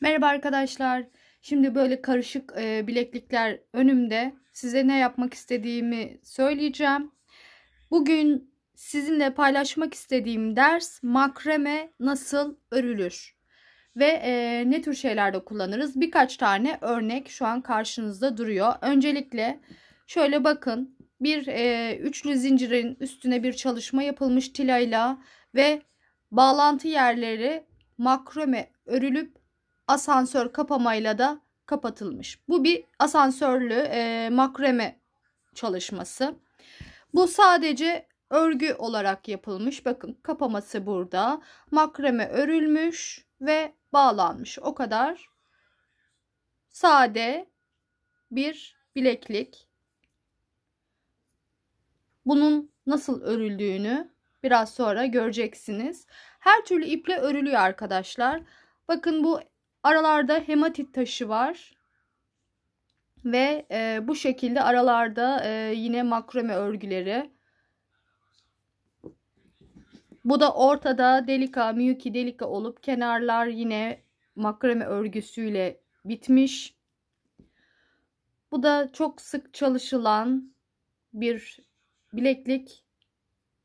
Merhaba arkadaşlar. Şimdi böyle karışık e, bileklikler önümde. Size ne yapmak istediğimi söyleyeceğim. Bugün sizinle paylaşmak istediğim ders makreme nasıl örülür? Ve e, ne tür şeylerde kullanırız? Birkaç tane örnek şu an karşınızda duruyor. Öncelikle şöyle bakın. Bir e, üçlü zincirin üstüne bir çalışma yapılmış tilayla ve bağlantı yerleri makrome örülüp asansör kapamayla da kapatılmış. Bu bir asansörlü e, makreme çalışması. Bu sadece örgü olarak yapılmış. Bakın kapaması burada. Makreme örülmüş ve bağlanmış. O kadar sade bir bileklik. Bunun nasıl örüldüğünü biraz sonra göreceksiniz. Her türlü iple örülüyor arkadaşlar. Bakın bu Aralarda hematit taşı var. Ve e, bu şekilde aralarda e, yine makrome örgüleri. Bu da ortada delika, miyuki delika olup kenarlar yine makrame örgüsüyle bitmiş. Bu da çok sık çalışılan bir bileklik.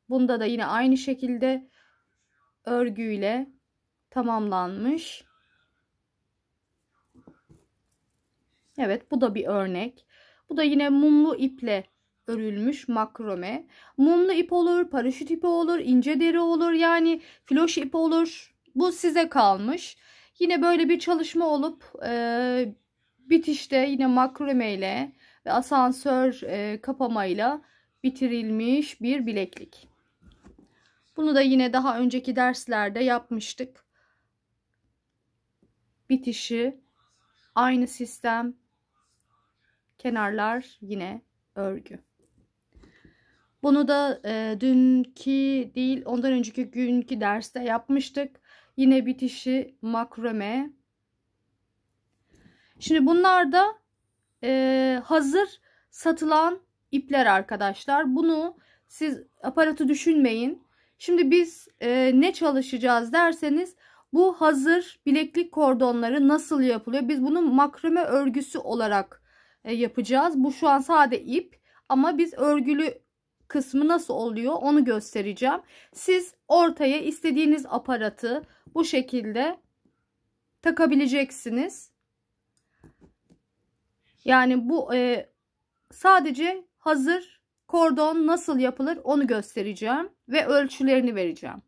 Bunda da yine aynı şekilde örgüyle tamamlanmış. Evet bu da bir örnek. Bu da yine mumlu iple örülmüş makrome. Mumlu ip olur, paraşüt ipi olur, ince deri olur yani filoş ip olur. Bu size kalmış. Yine böyle bir çalışma olup e, bitişte yine makrome ile ve asansör e, kapamayla bitirilmiş bir bileklik. Bunu da yine daha önceki derslerde yapmıştık. Bitişi aynı sistem Kenarlar yine örgü. Bunu da e, dünkü değil ondan önceki günkü derste yapmıştık. Yine bitişi makrome. Şimdi bunlar da e, hazır satılan ipler arkadaşlar. Bunu siz aparatı düşünmeyin. Şimdi biz e, ne çalışacağız derseniz bu hazır bileklik kordonları nasıl yapılıyor? Biz bunu makrome örgüsü olarak e, yapacağız. Bu şu an sade ip ama biz örgülü kısmı nasıl oluyor onu göstereceğim. Siz ortaya istediğiniz aparatı bu şekilde takabileceksiniz. Yani bu e, sadece hazır kordon nasıl yapılır onu göstereceğim ve ölçülerini vereceğim.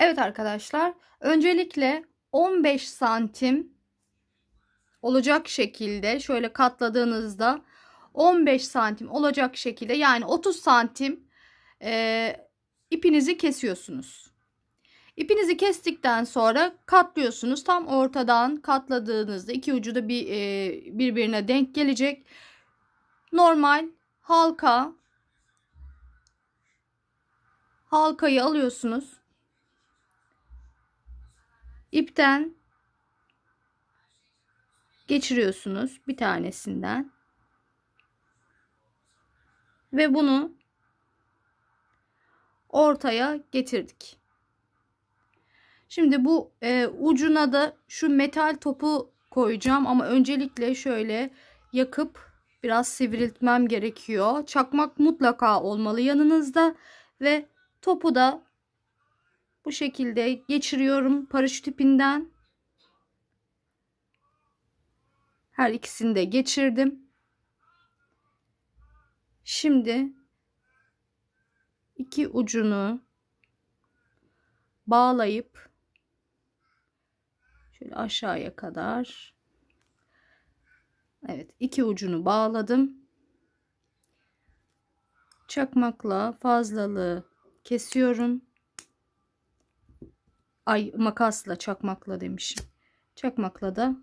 Evet arkadaşlar öncelikle 15 santim olacak şekilde şöyle katladığınızda 15 santim olacak şekilde yani 30 santim e, ipinizi kesiyorsunuz. İpinizi kestikten sonra katlıyorsunuz. Tam ortadan katladığınızda iki ucu da bir, e, birbirine denk gelecek. Normal halka halkayı alıyorsunuz. İpten geçiriyorsunuz bir tanesinden. Ve bunu ortaya getirdik. Şimdi bu e, ucuna da şu metal topu koyacağım ama öncelikle şöyle yakıp biraz sivriltmem gerekiyor. Çakmak mutlaka olmalı yanınızda ve topu da bu şekilde geçiriyorum paraşüt ipinden Her ikisini de geçirdim. Şimdi iki ucunu bağlayıp şöyle aşağıya kadar Evet iki ucunu bağladım. Çakmakla fazlalığı kesiyorum. Ay makasla çakmakla demişim. Çakmakla da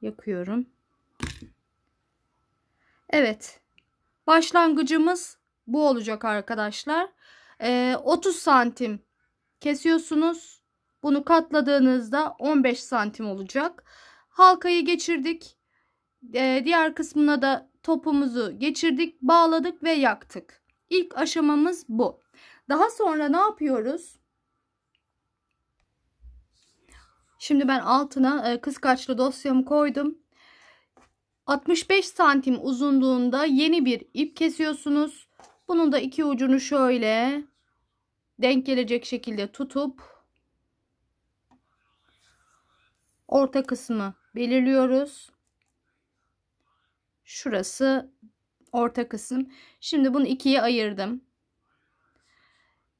yakıyorum. Evet. Başlangıcımız bu olacak arkadaşlar. Ee, 30 santim kesiyorsunuz. Bunu katladığınızda 15 santim olacak. Halkayı geçirdik. Ee, diğer kısmına da topumuzu geçirdik, bağladık ve yaktık. İlk aşamamız bu. Daha sonra ne yapıyoruz? Şimdi ben altına e, kıskaçlı dosyamı koydum. 65 santim uzunluğunda yeni bir ip kesiyorsunuz. Bunun da iki ucunu şöyle denk gelecek şekilde tutup orta kısmı belirliyoruz. Şurası orta kısım. Şimdi bunu ikiye ayırdım.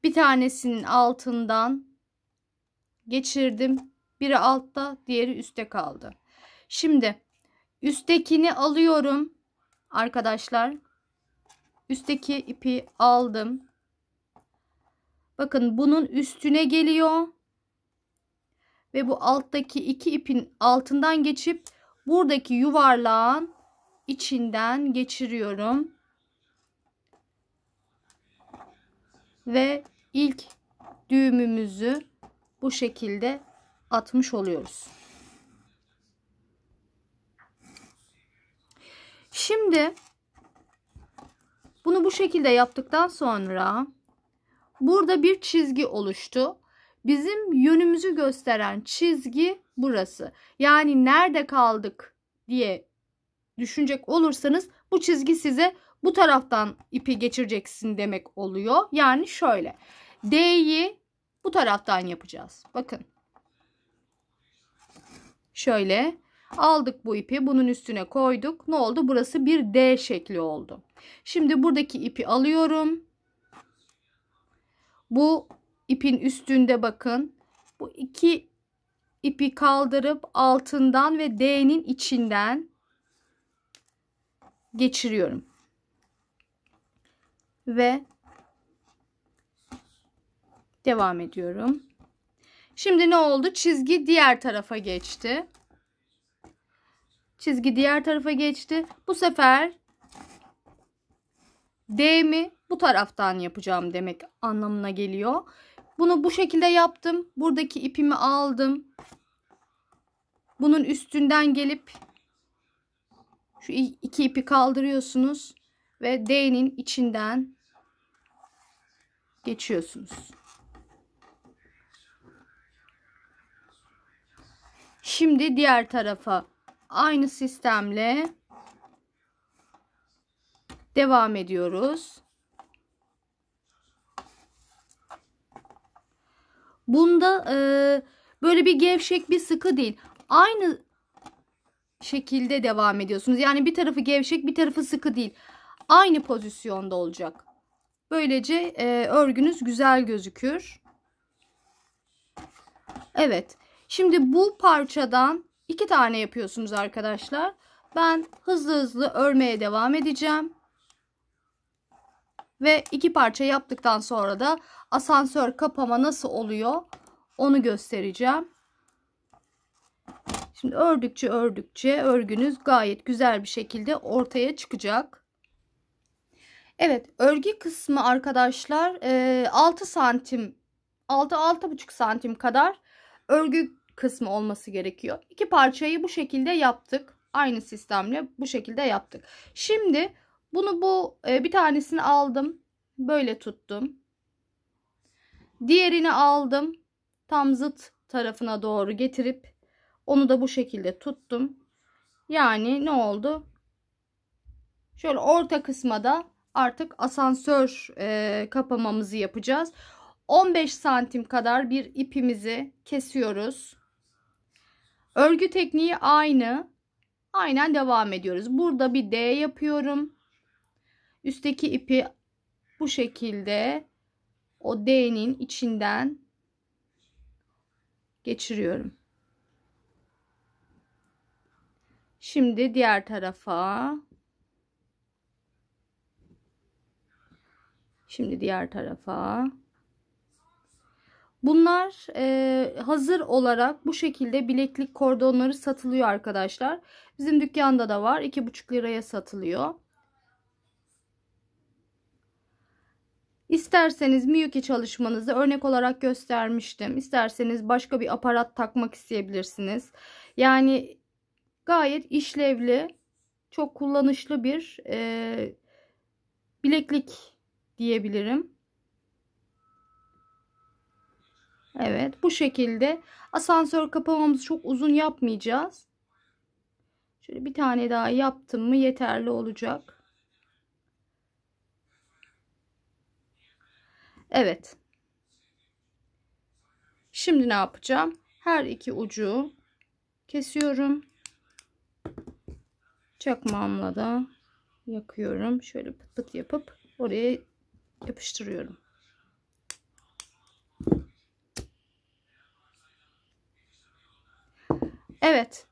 Bir tanesinin altından geçirdim. Biri altta, diğeri üstte kaldı. Şimdi Üsttekini alıyorum arkadaşlar. Üstteki ipi aldım. Bakın bunun üstüne geliyor. Ve bu alttaki iki ipin altından geçip buradaki yuvarlağın içinden geçiriyorum. Ve ilk düğümümüzü bu şekilde atmış oluyoruz. Şimdi bunu bu şekilde yaptıktan sonra burada bir çizgi oluştu. Bizim yönümüzü gösteren çizgi burası. Yani nerede kaldık diye düşünecek olursanız bu çizgi size bu taraftan ipi geçireceksin demek oluyor. Yani şöyle. D'yi bu taraftan yapacağız. Bakın. Şöyle Aldık bu ipi bunun üstüne koyduk. Ne oldu? Burası bir D şekli oldu. Şimdi buradaki ipi alıyorum. Bu ipin üstünde bakın. Bu iki ipi kaldırıp altından ve D'nin içinden geçiriyorum. Ve devam ediyorum. Şimdi ne oldu? Çizgi diğer tarafa geçti. Çizgi diğer tarafa geçti. Bu sefer D mi bu taraftan yapacağım demek anlamına geliyor. Bunu bu şekilde yaptım. Buradaki ipimi aldım. Bunun üstünden gelip şu iki ipi kaldırıyorsunuz ve D'nin içinden geçiyorsunuz. Şimdi diğer tarafa aynı sistemle devam ediyoruz. Bunda e, böyle bir gevşek bir sıkı değil. Aynı şekilde devam ediyorsunuz. Yani bir tarafı gevşek bir tarafı sıkı değil. Aynı pozisyonda olacak. Böylece e, örgünüz güzel gözükür. Evet. Şimdi bu parçadan 2 tane yapıyorsunuz arkadaşlar. Ben hızlı hızlı örmeye devam edeceğim. Ve iki parça yaptıktan sonra da asansör kapama nasıl oluyor onu göstereceğim. Şimdi ördükçe ördükçe örgünüz gayet güzel bir şekilde ortaya çıkacak. Evet örgü kısmı arkadaşlar 6 santim 6-6,5 santim kadar örgü kısmı olması gerekiyor. İki parçayı bu şekilde yaptık. Aynı sistemle bu şekilde yaptık. Şimdi bunu bu e, bir tanesini aldım. Böyle tuttum. Diğerini aldım. Tam zıt tarafına doğru getirip onu da bu şekilde tuttum. Yani ne oldu? Şöyle orta kısma da artık asansör e, kapamamızı yapacağız. 15 santim kadar bir ipimizi kesiyoruz. Örgü tekniği aynı. Aynen devam ediyoruz. Burada bir D yapıyorum. Üstteki ipi bu şekilde o D'nin içinden geçiriyorum. Şimdi diğer tarafa Şimdi diğer tarafa Bunlar e, hazır olarak bu şekilde bileklik kordonları satılıyor arkadaşlar. Bizim dükkanda da var. 2,5 liraya satılıyor. İsterseniz Miyuki çalışmanızı örnek olarak göstermiştim. İsterseniz başka bir aparat takmak isteyebilirsiniz. Yani gayet işlevli, çok kullanışlı bir e, bileklik diyebilirim. Evet bu şekilde asansör kapamamızı çok uzun yapmayacağız. Şöyle bir tane daha yaptım mı yeterli olacak. Evet. Şimdi ne yapacağım? Her iki ucu kesiyorum. Çakmağımla da yakıyorum. Şöyle pıt pıt yapıp oraya yapıştırıyorum. Evet.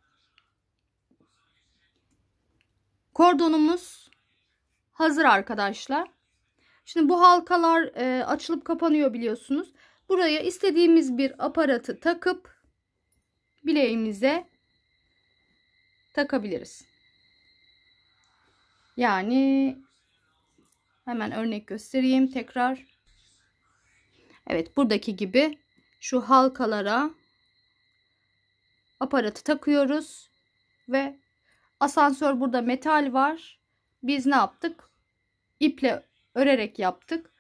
Kordonumuz hazır arkadaşlar. Şimdi bu halkalar e, açılıp kapanıyor biliyorsunuz. Buraya istediğimiz bir aparatı takıp bileğimize takabiliriz. Yani hemen örnek göstereyim tekrar. Evet buradaki gibi şu halkalara aparatı takıyoruz ve asansör burada metal var. Biz ne yaptık? İple örerek yaptık.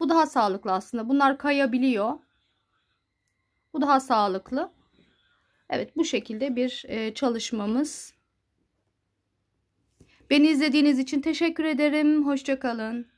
Bu daha sağlıklı aslında. Bunlar kayabiliyor. Bu daha sağlıklı. Evet bu şekilde bir e, çalışmamız. Beni izlediğiniz için teşekkür ederim. Hoşçakalın.